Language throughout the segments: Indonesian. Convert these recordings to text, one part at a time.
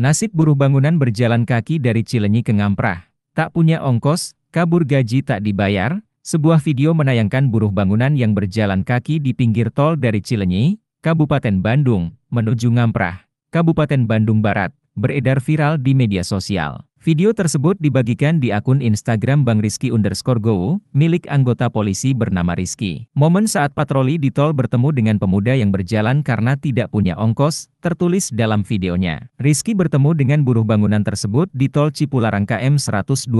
Nasib buruh bangunan berjalan kaki dari Cilenyi ke Ngamprah. Tak punya ongkos, kabur gaji tak dibayar, sebuah video menayangkan buruh bangunan yang berjalan kaki di pinggir tol dari Cilenyi, Kabupaten Bandung, menuju Ngamprah, Kabupaten Bandung Barat, beredar viral di media sosial. Video tersebut dibagikan di akun Instagram Bang Rizky underscore Go, milik anggota polisi bernama Rizky. Momen saat patroli di tol bertemu dengan pemuda yang berjalan karena tidak punya ongkos, tertulis dalam videonya. Rizky bertemu dengan buruh bangunan tersebut di tol Cipularang KM 127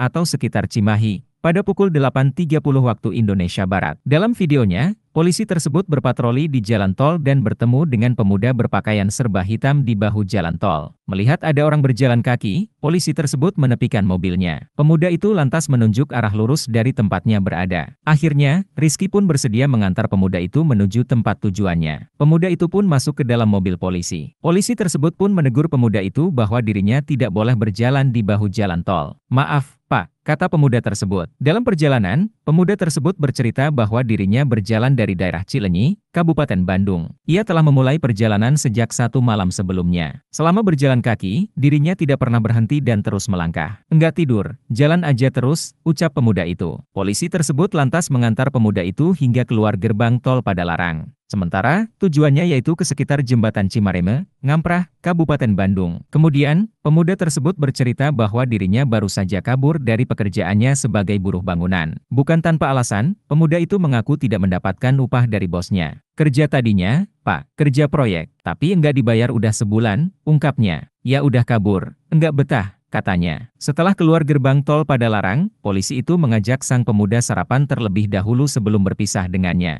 atau sekitar Cimahi, pada pukul 8.30 waktu Indonesia Barat. Dalam videonya, Polisi tersebut berpatroli di jalan tol dan bertemu dengan pemuda berpakaian serba hitam di bahu jalan tol. Melihat ada orang berjalan kaki, polisi tersebut menepikan mobilnya. Pemuda itu lantas menunjuk arah lurus dari tempatnya berada. Akhirnya, Rizky pun bersedia mengantar pemuda itu menuju tempat tujuannya. Pemuda itu pun masuk ke dalam mobil polisi. Polisi tersebut pun menegur pemuda itu bahwa dirinya tidak boleh berjalan di bahu jalan tol. Maaf, Pak, kata pemuda tersebut. Dalam perjalanan, pemuda tersebut bercerita bahwa dirinya berjalan dari daerah Cilenyi, Kabupaten Bandung. Ia telah memulai perjalanan sejak satu malam sebelumnya. Selama berjalan kaki, dirinya tidak pernah berhenti dan terus melangkah. Enggak tidur, jalan aja terus, ucap pemuda itu. Polisi tersebut lantas mengantar pemuda itu hingga keluar gerbang tol pada larang. Sementara, tujuannya yaitu ke sekitar jembatan Cimareme, Ngamprah, Kabupaten Bandung. Kemudian, pemuda tersebut bercerita bahwa dirinya baru saja kabur dari pekerjaannya sebagai buruh bangunan. Bukan tanpa alasan, pemuda itu mengaku tidak mendapatkan upah dari bosnya. Kerja tadinya, Pak, kerja proyek, tapi enggak dibayar udah sebulan, ungkapnya. Ya udah kabur, enggak betah, katanya. Setelah keluar gerbang tol pada larang, polisi itu mengajak sang pemuda sarapan terlebih dahulu sebelum berpisah dengannya.